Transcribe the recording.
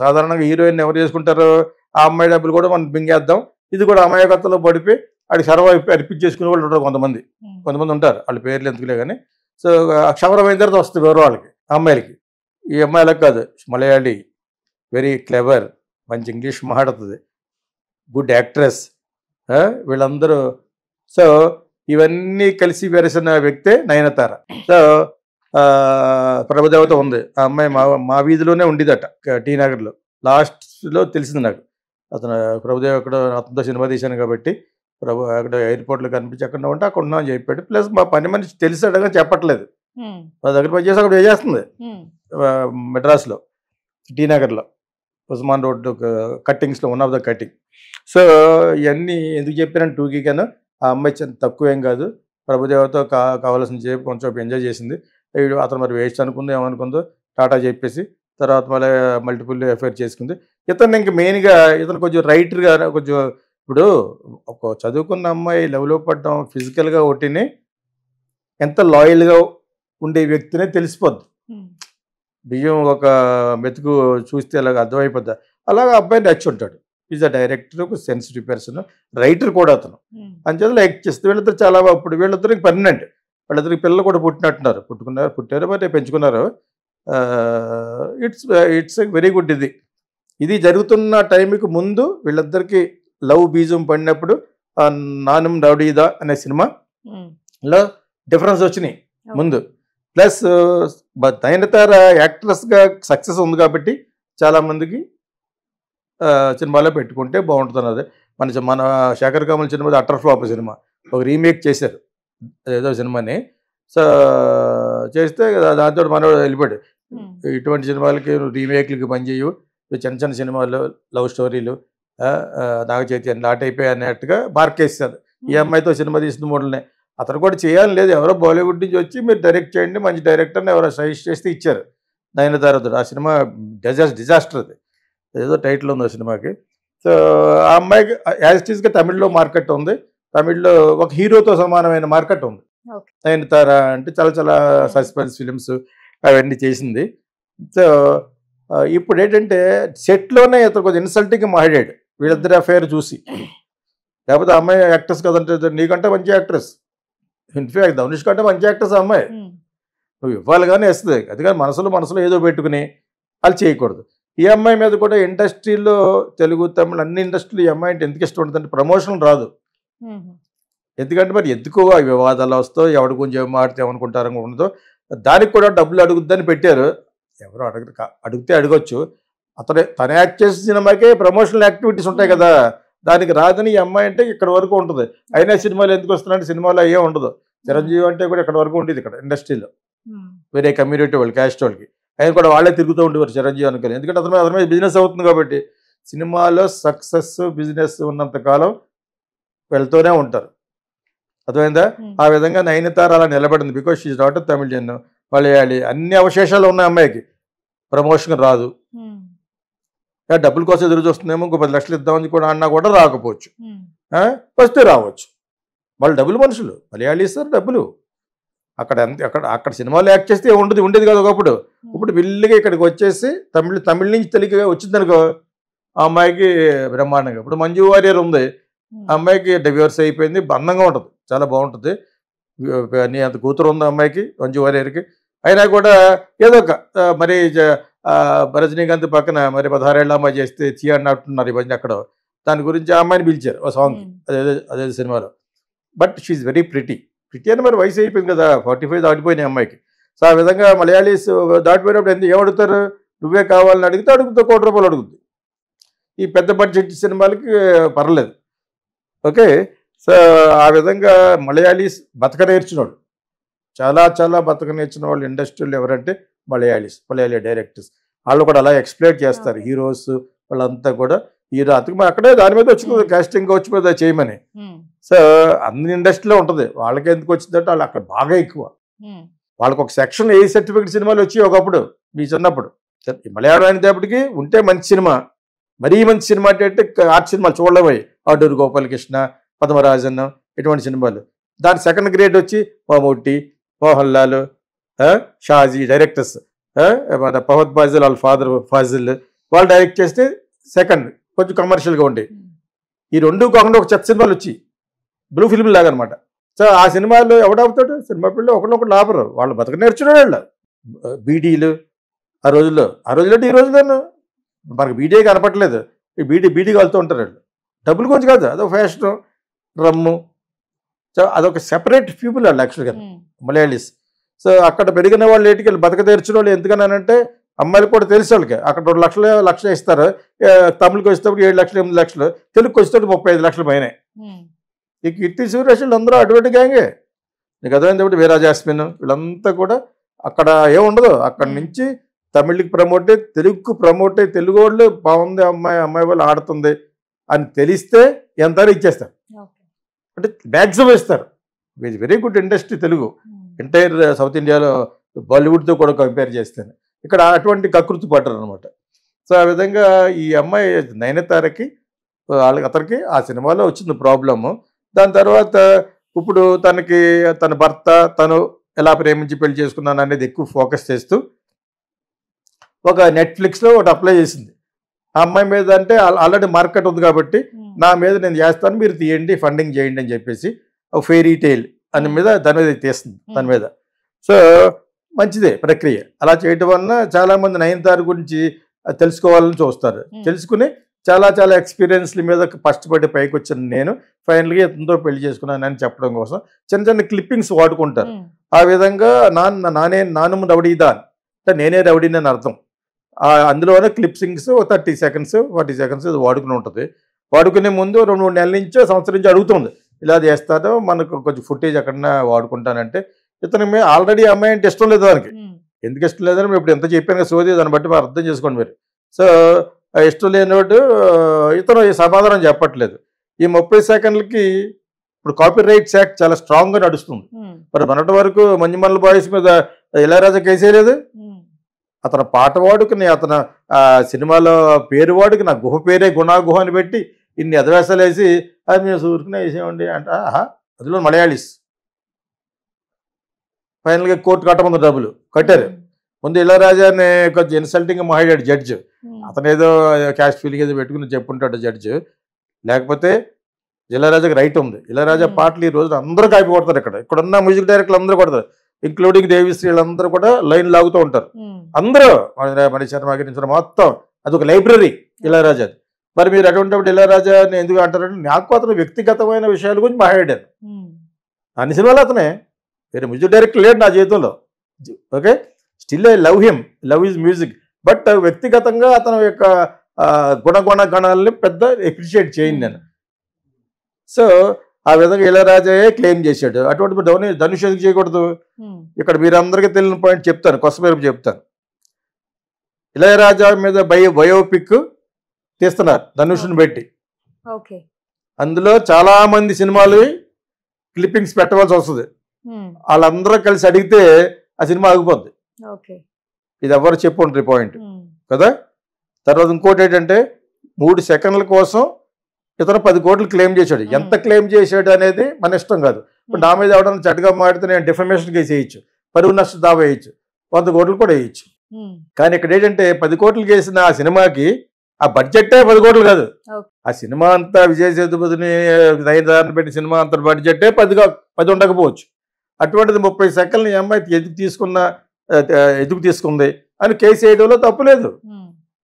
సాధారణంగా హీరోయిన్ ఎవరు చేసుకుంటారు ఆ అమ్మాయి డబ్బులు కూడా మనం బింగేద్దాం ఇది కూడా అమాయకత్వంలో పడిపోయి అది సర్వ అర్పించేసుకునే వాళ్ళు ఉంటారు కొంతమంది కొంతమంది ఉంటారు వాళ్ళ పేర్లు ఎందుకులే కానీ సో అయిన తర్వాత వస్తుంది ఎవరో వాళ్ళకి అమ్మాయిలకి ఈ అమ్మాయిలకు కాదు మలయాళీ వెరీ క్లెవర్ మంచి ఇంగ్లీష్ మాట్లాడుతుంది గుడ్ యాక్ట్రెస్ వీళ్ళందరూ సో ఇవన్నీ కలిసి వెరసిన వ్యక్తే నయనతార సో ప్రభుదేవత ఉంది ఆ అమ్మాయి మా మా వీధిలోనే ఉండేదట టీ నగర్లో లాస్ట్లో తెలిసింది నాకు అతను ప్రభుదేవ అక్కడ అతనితో సినిమా తీశాను కాబట్టి ప్రభు అక్కడ ఎయిర్పోర్ట్లో కనిపించి అక్కడ ఉంటే అక్కడ ఉన్నామని చెప్పాడు ప్లస్ మా పని మనిషి తెలిసాడగా చెప్పట్లేదు మా దగ్గర పని చేసి అక్కడ చేస్తుంది మెడ్రాస్లో టీ నగర్లో ఉస్మాన్ రోడ్ కట్టింగ్స్లో one of the cutting so ఇవన్నీ ఎందుకు చెప్పాను టూకి కన్నా ఆ అమ్మాయి తక్కువేం కాదు ప్రభుదేవతో కా కావాల్సిన సేపు కొంచెం ఎంజాయ్ చేసింది అతను మరి వేస్ట్ అనుకుందో ఏమనుకుందో టాటా చెప్పేసి తర్వాత మళ్ళీ మల్టిపుల్ ఎఫ్ఐఆర్ చేసుకుంది ఇతను ఇంక మెయిన్గా ఇతను కొంచెం రైటర్గా కొంచెం ఇప్పుడు ఒక చదువుకున్న అమ్మాయి డెవలప్ పడడం ఫిజికల్గా ఒకటిని ఎంత లాయల్గా ఉండే వ్యక్తినే తెలిసిపోద్ది బియ్యం ఒక మెతుకు చూస్తే అలాగ అర్థమైపోద్ది అలాగ అబ్బాయి నచ్చి ఉంటాడు ఈజ్ అ డైరెక్టర్ ఒక సెన్సిటివ్ పర్సన్ రైటర్ కూడా అతను అంచేత లైక్ చేస్తే వీళ్ళిద్దరు చాలా ఇప్పుడు వీళ్ళిద్దరు పర్మనెంట్ వాళ్ళిద్దరికి పిల్లలు కూడా పుట్టినట్టున్నారు పుట్టుకున్నారు పుట్టారు మరి పెంచుకున్నారు ఇట్స్ ఇట్స్ వెరీ గుడ్ ఇది ఇది జరుగుతున్న టైంకి ముందు వీళ్ళిద్దరికీ లవ్ బీజం పడినప్పుడు నానం రౌడీదా అనే సినిమా లో డిఫరెన్స్ వచ్చినాయి ముందు ప్లస్ నయనతార యాక్ట్రెస్గా సక్సెస్ ఉంది కాబట్టి చాలామందికి సినిమాలో పెట్టుకుంటే బాగుంటుంది అన్నది మన మన Sekhar Kamal cinema utter flop flop cinema ఒక రీమేక్ చేశారు ఏదో సినిమాని సో చేస్తే దాంతో మనం వెళ్ళిపోయాడు hmm. ఇటువంటి సినిమాలకి రీమేక్లకి చేయవు చిన్న చిన్న సినిమాలు లవ్ స్టోరీలు నాగ చేతి లాట్ అయిపోయాయి అన్నట్టుగా మార్కేస్తారు ఈ hmm. అమ్మాయితో సినిమా తీసిన మూడలనే అతను కూడా చేయాలని లేదు ఎవరో బాలీవుడ్ నుంచి వచ్చి మీరు డైరెక్ట్ చేయండి మంచి డైరెక్టర్ని ఎవరో సజెస్ట్ చేస్తే ఇచ్చారు తర్వాత ఆ సినిమా డిజాస్ డిజాస్టర్ అది ఏదో టైటిల్ ఉంది ఆ సినిమాకి సో ఆ అమ్మాయికి యాజ్ ఇట్ ఈస్గా తమిళ్లో మార్కెట్ ఉంది తమిళ్లో ఒక హీరోతో సమానమైన మార్కెట్ ఉంది నయనతార అంటే చాలా చాలా సస్పెన్స్ ఫిలిమ్స్ అవన్నీ చేసింది సో ఇప్పుడు ఏంటంటే సెట్లోనే ఇతను కొంచెం ఇన్సల్టింగ్ మాడాడు వీళ్ళిద్దరి అఫైర్ చూసి లేకపోతే అమ్మాయి యాక్ట్రెస్ కదంటే నీకంటే మంచి యాక్ట్రెస్ ఇన్ఫాక్ట్ ధనుష్ కంటే మంచి యాక్ట్రెస్ అమ్మాయి నువ్వు ఇవ్వాలి కానీ వేస్తుంది అది కానీ మనసులో మనసులో ఏదో పెట్టుకుని వాళ్ళు చేయకూడదు ఈ అమ్మాయి మీద కూడా ఇండస్ట్రీలో తెలుగు తమిళ అన్ని ఇండస్ట్రీలు ఈ అమ్మాయి అంటే ఎందుకు ఇష్టం ఉంటుందంటే ప్రమోషన్ రాదు ఎందుకంటే మరి ఎందుకు వివాదాలు వస్తాయి ఎవరి గురించి ఏం మాడితే ఏమనుకుంటారని ఉండదో దానికి కూడా డబ్బులు అడుగుద్దని పెట్టారు ఎవరు అడగ అడిగితే అడగొచ్చు అతను తన యాక్ట్ చేసిన సినిమాకే ప్రమోషనల్ యాక్టివిటీస్ ఉంటాయి కదా దానికి రాదని ఈ అమ్మాయి అంటే ఇక్కడ వరకు ఉంటుంది అయినా సినిమాలు ఎందుకు వస్తున్నాయి సినిమాలో అయ్యే ఉండదు చిరంజీవి అంటే కూడా ఇక్కడ వరకు ఉండేది ఇక్కడ ఇండస్ట్రీలో వేరే కమ్యూనిటీ వాళ్ళు క్యాస్ట్ వాళ్ళకి ఆయన కూడా వాళ్ళే తిరుగుతూ ఉండేవారు చిరంజీవి అనుకోలేదు ఎందుకంటే అతను అతని బిజినెస్ అవుతుంది కాబట్టి సినిమాలో సక్సెస్ బిజినెస్ ఉన్నంత కాలం వెళ్తూనే ఉంటారు అర్థమైందా ఆ విధంగా నయనతార అలా నిలబడింది బికాస్ షీజ్ నాట్ జన్ మలయాళి అన్ని అవశేషాలు ఉన్నాయి అమ్మాయికి ప్రమోషన్ రాదు డబ్బుల కోసం ఎదురు చూస్తుందేమో ఇంకో పది లక్షలు ఇద్దామని కూడా అన్నా కూడా రాకపోవచ్చు వస్తే రావచ్చు వాళ్ళు డబ్బులు మనుషులు మలయాళి సార్ డబ్బులు అక్కడ అక్కడ అక్కడ సినిమాలు యాక్ట్ చేస్తే ఉండదు ఉండేది కాదు ఒకప్పుడు ఇప్పుడు విల్లుగా ఇక్కడికి వచ్చేసి తమిళ తమిళ నుంచి తెలుగుగా వచ్చింది అనుకో ఆ అమ్మాయికి బ్రహ్మాండంగా ఇప్పుడు మంజు వారియర్ ఉంది అమ్మాయికి డివోర్స్ అయిపోయింది బంధంగా ఉంటుంది చాలా బాగుంటుంది నీ అంత కూతురు ఉంది అమ్మాయికి మంచి వారికి అయినా కూడా ఏదో ఒక మరి రజనీకాంత్ పక్కన మరి పదహారేళ్ళ అమ్మాయి చేస్తే చీ అన్నట్టున్నారు ఈ మధ్య అక్కడ దాని గురించి అమ్మాయిని పిలిచారు ఓ సాంగ్ అదే అదే సినిమాలో but she very pretty pretty అని మరి వయసు అయిపోయింది కదా ఫార్టీ ఫైవ్ దాటిపోయినాయి అమ్మాయికి సో ఆ విధంగా మలయాళీస్ దాటిపోయినప్పుడు ఎంత ఏమడుగుతారు నువ్వే కావాలని అడిగితే అడుగుతా కోటి రూపాయలు అడుగుద్ది ఈ పెద్ద బడ్జెట్ సినిమాలకి పర్లేదు ఓకే సో ఆ విధంగా మలయాళీస్ బతక నేర్చిన చాలా చాలా బతక నేర్చిన వాళ్ళు ఇండస్ట్రీలు ఎవరంటే మలయాళీస్ మలయాళీ డైరెక్టర్స్ వాళ్ళు కూడా అలా ఎక్స్ప్లెయిన్ చేస్తారు హీరోస్ వాళ్ళంతా కూడా ఈ అతను అక్కడే దాని మీద వచ్చి కాస్టింగ్ వచ్చి మీద చేయమని సో అన్ని ఇండస్ట్రీలో ఉంటుంది వాళ్ళకి ఎందుకు వచ్చిందంటే వాళ్ళు అక్కడ బాగా ఎక్కువ వాళ్ళకి ఒక సెక్షన్ ఏ సర్టిఫికెట్ సినిమాలు వచ్చి ఒకప్పుడు మీ చిన్నప్పుడు మలయాళం అనేటప్పటికి ఉంటే మంచి సినిమా మరీ మంచి సినిమా అంటే ఆర్ట్ సినిమాలు చూడలేమయ్యి అడ్డూరు గోపాలకృష్ణ పద్మరాజన్ ఇటువంటి సినిమాలు దాని సెకండ్ గ్రేడ్ వచ్చి మమ్ముట్టి మోహన్ లాల్ షాజీ డైరెక్టర్స్ మన పవత్ ఫాజిల్ వాళ్ళ ఫాదర్ ఫాజిల్ వాళ్ళు డైరెక్ట్ చేస్తే సెకండ్ కొంచెం కమర్షియల్గా ఉండే ఈ రెండు కాకుండా ఒక చెత్త సినిమాలు వచ్చి బ్లూ ఫిల్మ్ లాగనమాట సో ఆ సినిమాలు ఎవడాపుతాడు సినిమా పిల్లలు ఒకరినొకరు లాభరు వాళ్ళు బతక నేర్చుకునే వాళ్ళు బీడీలు ఆ రోజుల్లో ఆ రోజుల్లో ఈ రోజుల్లోనూ మనకు బీడీ కనపట్లేదు ఈ బీడీ బీడీ వెళ్తూ ఉంటారు వాళ్ళు డబ్బులు గురించి కాదు అదో ఫ్యాషన్ డ్రమ్ము సో అదొక సెపరేట్ పీపుల్ వాళ్ళు యాక్చువల్గా hmm. మలయాళీస్ సో అక్కడ పెరిగిన వాళ్ళు ఏటికి బతక తెరిచిన వాళ్ళు అంటే అమ్మాయిలు కూడా తెలిసే వాళ్ళకి అక్కడ రెండు లక్షలు లక్షలు ఇస్తారు తమిళకి వచ్చేటప్పుడు ఏడు లక్షలు ఎనిమిది లక్షలు తెలుగుకి వచ్చేటప్పుడు ముప్పై ఐదు లక్షలు పైన ఇక hmm. ఇట్టి సూర్యరాశులు అందరూ అటువంటి గ్యాంగే నీకు అదే వీరా జాస్మిన్ వీళ్ళంతా కూడా అక్కడ ఏముండదు అక్కడ hmm. నుంచి తమిళకి అయ్యి తెలుగుకు అయ్యి తెలుగు వాళ్ళు బాగుంది అమ్మాయి అమ్మాయి వాళ్ళు ఆడుతుంది అని తెలిస్తే ఎంత ఇచ్చేస్తారు అంటే మ్యాక్సిమం ఇస్తారు it very good industry Telugu entire south ఇండియాలో బాలీవుడ్తో కూడా కంపేర్ చేస్తాను ఇక్కడ అటువంటి కకృతి పడ్డారు అనమాట సో ఆ విధంగా ఈ అమ్మాయి నయనతారకి వాళ్ళకి అతనికి ఆ సినిమాలో వచ్చింది ప్రాబ్లము దాని తర్వాత ఇప్పుడు తనకి తన భర్త తను ఎలా ప్రేమించి పెళ్లి చేసుకున్నాను అనేది ఎక్కువ ఫోకస్ చేస్తూ ఒక నెట్ఫ్లిక్స్లో ఒకటి అప్లై చేసింది ఆ అమ్మాయి మీద అంటే ఆల్రెడీ మార్కెట్ ఉంది కాబట్టి నా మీద నేను చేస్తాను మీరు తీయండి ఫండింగ్ చేయండి అని చెప్పేసి ఒక ఫెయిరీ టైల్ అని మీద దాని మీద తీస్తుంది దాని మీద సో మంచిదే ప్రక్రియ అలా చేయటం వలన చాలామంది నయనతార గురించి తెలుసుకోవాలని చూస్తారు తెలుసుకుని చాలా చాలా ఎక్స్పీరియన్స్ల మీద ఫస్ట్ పడి పైకి వచ్చిన నేను ఫైనల్గా ఇతనితో పెళ్లి చేసుకున్నాను అని చెప్పడం కోసం చిన్న చిన్న క్లిప్పింగ్స్ వాడుకుంటారు ఆ విధంగా నాన్న నానే నానుము రౌడీదా అంటే నేనే రౌడీని అని అర్థం అందులోనే clippings thirty seconds forty seconds వాడుకుని ఉంటుంది వాడుకునే ముందు రెండు మూడు నెలల నుంచో సంవత్సరం నుంచి అడుగుతుంది ఇలా చేస్తాను మనకు కొంచెం ఫుటేజ్ ఎక్కడన్నా వాడుకుంటానంటే ఇతను మేము ఆల్రెడీ అమ్మాయి అంటే ఇష్టం లేదు దానికి ఎందుకు ఇష్టం లేదని మేము ఇప్పుడు ఎంత చెప్పాను కదా సోది దాన్ని బట్టి మేము అర్థం చేసుకోండి మీరు సో ఇష్టం లేనివాడు ఇతను సమాధానం చెప్పట్లేదు ఈ ముప్పై సెకండ్లకి ఇప్పుడు కాపీ రైట్స్ యాక్ట్ చాలా స్ట్రాంగ్గా నడుస్తుంది మరి మొన్నటి వరకు మంజుమల్ల బాయ్స్ మీద ఇళయరాజా కేసే లేదు అతను పాటవాడుకుని అతను సినిమాలో పేరువాడికి నా గుహ పేరే గుణాగుహ అని పెట్టి ఇన్ని ఎదవేసాలు వేసి అది మేము సూరుకునే వేసేవండి అంట ఆహా మలయాళీస్ ఫైనల్గా కోర్టు కట్టముందు డబ్బులు కట్టారు ముందు ఇళరాజా అని కొంచెం ఇన్సల్టింగ్ మాట్లాడాడు జడ్జ్ అతను ఏదో క్యాష్ ఫీల్ ఏదో పెట్టుకుని చెప్పుంటాడు జడ్జ్ లేకపోతే ఇళ్ళరాజాకి రైట్ ఉంది ఇళ్ళరాజా పాటలు ఈ రోజు అందరూ కాపీ కొడతారు ఇక్కడ ఉన్న మ్యూజిక్ డైరెక్టర్లు అందరూ కొడతారు ఇంక్లూడింగ్ దేవిశ్రీ వీళ్ళందరూ కూడా లైన్ లాగుతూ ఉంటారు అందరూ మణి శర్మకి నుంచి మొత్తం అది ఒక లైబ్రరీ ఇళయరాజా మరి మీరు అటువంటి ఇళయరాజా అని ఎందుకు అంటారంటే నాకు అతను వ్యక్తిగతమైన విషయాల గురించి మాట్లాడాను అన్ని సినిమాలు అతనే వేరే మ్యూజిక్ డైరెక్టర్ లేడు నా జీవితంలో okay still I love him love his music but వ్యక్తిగతంగా అతని యొక్క గుణగుణ గణాలని పెద్ద ఎప్రిషియేట్ చేయండి నేను సో ఆ విధంగా ఇళరాజాయే క్లెయిమ్ చేశాడు అటువంటి ధోని ధనుష్ ఎందుకు చేయకూడదు ఇక్కడ మీరందరికీ తెలియని పాయింట్ చెప్తాను కొసమేరపు చెప్తాను ఇళయరాజా మీద బయ బయోపిక్ తీస్తున్నారు ధనుషుని పెట్టి అందులో చాలా మంది సినిమాలు క్లిప్పింగ్స్ పెట్టవలసి వస్తుంది వాళ్ళందరూ కలిసి అడిగితే ఆ సినిమా ఆగిపోద్ది ఇది ఎవరు చెప్పుంటారు పాయింట్ కదా తర్వాత ఇంకోటి ఏంటంటే మూడు సెకండ్ల కోసం ఇతను పది కోట్లు క్లెయిమ్ చేశాడు ఎంత క్లెయిమ్ చేశాడు అనేది మన ఇష్టం కాదు ఇప్పుడు నా మీద ఎవడన్నా చెడ్డగా మాడితే నేను డిఫమేషన్ కేసు వేయచ్చు పరువు నష్ట దావా వేయచ్చు వంద కోట్లు కూడా వేయచ్చు కానీ ఇక్కడ ఏంటంటే పది కోట్లు వేసిన ఆ సినిమాకి ఆ బడ్జెట్టే పది కోట్లు కాదు ఆ సినిమా అంతా విజయ్ సేతుపతిని నయనదారిని పెట్టిన సినిమా అంత బడ్జెట్టే పదిగా పది ఉండకపోవచ్చు అటువంటిది ముప్పై సెకండ్లు ఎంఐ ఎదుగు తీసుకున్న ఎదుగు తీసుకుంది అని కేసు వేయడంలో తప్పు లేదు